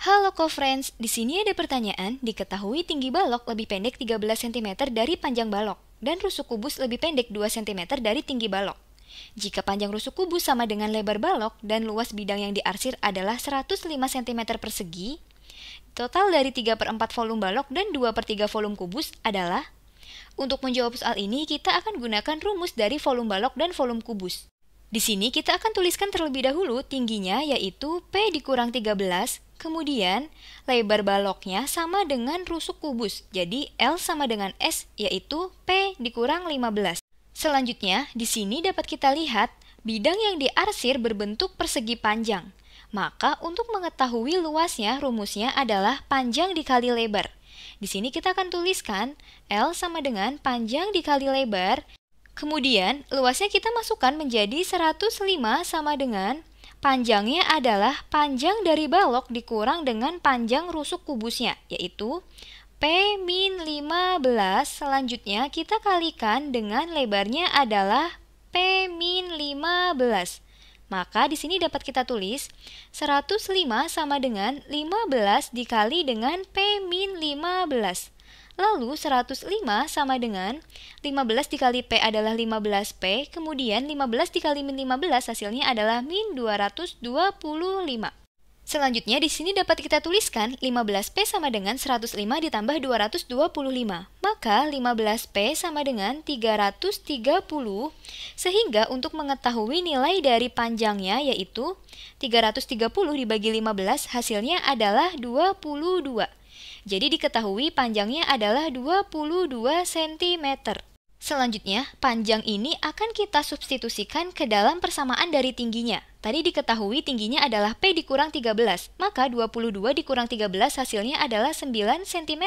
Halo co-friends, di sini ada pertanyaan, diketahui tinggi balok lebih pendek 13 cm dari panjang balok, dan rusuk kubus lebih pendek 2 cm dari tinggi balok. Jika panjang rusuk kubus sama dengan lebar balok dan luas bidang yang diarsir adalah 105 cm persegi, total dari 3 per 4 volume balok dan 2 per 3 volume kubus adalah? Untuk menjawab soal ini, kita akan gunakan rumus dari volume balok dan volume kubus. Di sini kita akan tuliskan terlebih dahulu tingginya yaitu P dikurang 13, kemudian lebar baloknya sama dengan rusuk kubus, jadi L sama dengan S yaitu P dikurang 15. Selanjutnya, di sini dapat kita lihat bidang yang diarsir berbentuk persegi panjang. Maka untuk mengetahui luasnya, rumusnya adalah panjang dikali lebar. Di sini kita akan tuliskan L sama dengan panjang dikali lebar Kemudian, luasnya kita masukkan menjadi 105 sama dengan panjangnya adalah panjang dari balok dikurang dengan panjang rusuk kubusnya, yaitu P min 15. Selanjutnya kita kalikan dengan lebarnya adalah P min 15. Maka di sini dapat kita tulis 105 sama dengan 15 dikali dengan P min 15. Lalu 105 sama dengan 15 dikali P adalah 15P, kemudian 15 dikali min 15 hasilnya adalah min 225. Selanjutnya di sini dapat kita tuliskan 15P sama dengan 105 ditambah 225. Maka 15P sama dengan 330 sehingga untuk mengetahui nilai dari panjangnya yaitu 330 dibagi 15 hasilnya adalah 22. Jadi diketahui panjangnya adalah 22 cm. Selanjutnya, panjang ini akan kita substitusikan ke dalam persamaan dari tingginya. Tadi diketahui tingginya adalah P dikurang 13, maka 22 dikurang 13 hasilnya adalah 9 cm.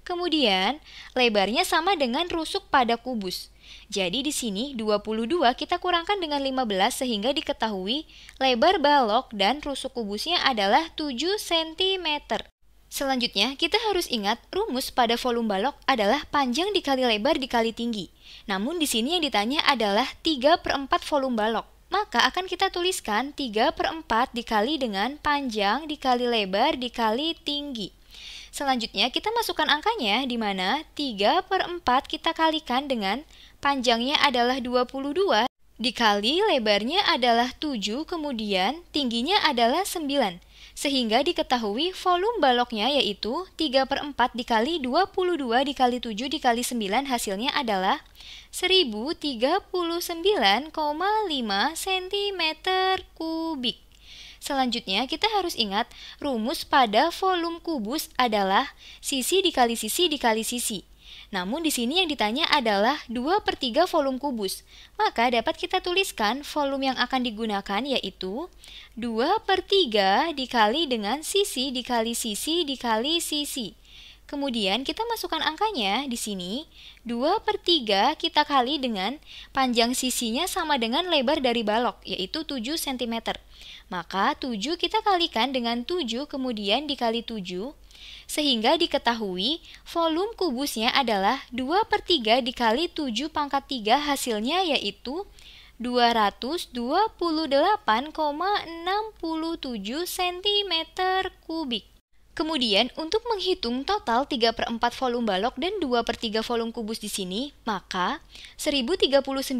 Kemudian, lebarnya sama dengan rusuk pada kubus. Jadi di sini 22 kita kurangkan dengan 15 sehingga diketahui lebar balok dan rusuk kubusnya adalah 7 cm. Selanjutnya, kita harus ingat rumus pada volume balok adalah panjang dikali lebar dikali tinggi. Namun di sini yang ditanya adalah 3 per 4 volume balok. Maka akan kita tuliskan 3 per 4 dikali dengan panjang dikali lebar dikali tinggi. Selanjutnya kita masukkan angkanya di mana 3 per 4 kita kalikan dengan panjangnya adalah 22 dikali lebarnya adalah 7 kemudian tingginya adalah 9 sehingga diketahui volume baloknya yaitu 3 per 4 dikali 22 dikali 7 dikali 9 hasilnya adalah 1039,5 cm kubik. Selanjutnya kita harus ingat rumus pada volume kubus adalah sisi dikali sisi dikali sisi. Namun di sini yang ditanya adalah 2 per 3 volume kubus. Maka dapat kita tuliskan volume yang akan digunakan yaitu 2 per 3 dikali dengan sisi dikali sisi dikali sisi. Kemudian kita masukkan angkanya di sini. 2 per 3 kita kali dengan panjang sisinya sama dengan lebar dari balok, yaitu 7 cm. Maka 7 kita kalikan dengan 7 kemudian dikali 7, sehingga diketahui volume kubusnya adalah 2 per 3 dikali 7 pangkat 3 hasilnya yaitu 228,67 cm kubik. Kemudian, untuk menghitung total 3 per 4 volume balok dan 2 per 3 volume kubus di sini, maka 1039,5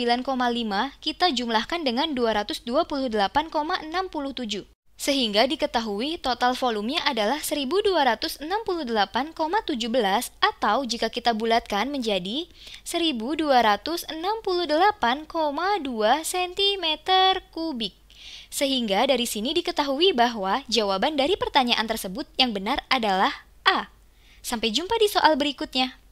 kita jumlahkan dengan 228,67. Sehingga diketahui total volumenya adalah 1268,17 atau jika kita bulatkan menjadi 1268,2 cm kubik. Sehingga dari sini diketahui bahwa jawaban dari pertanyaan tersebut yang benar adalah A. Sampai jumpa di soal berikutnya.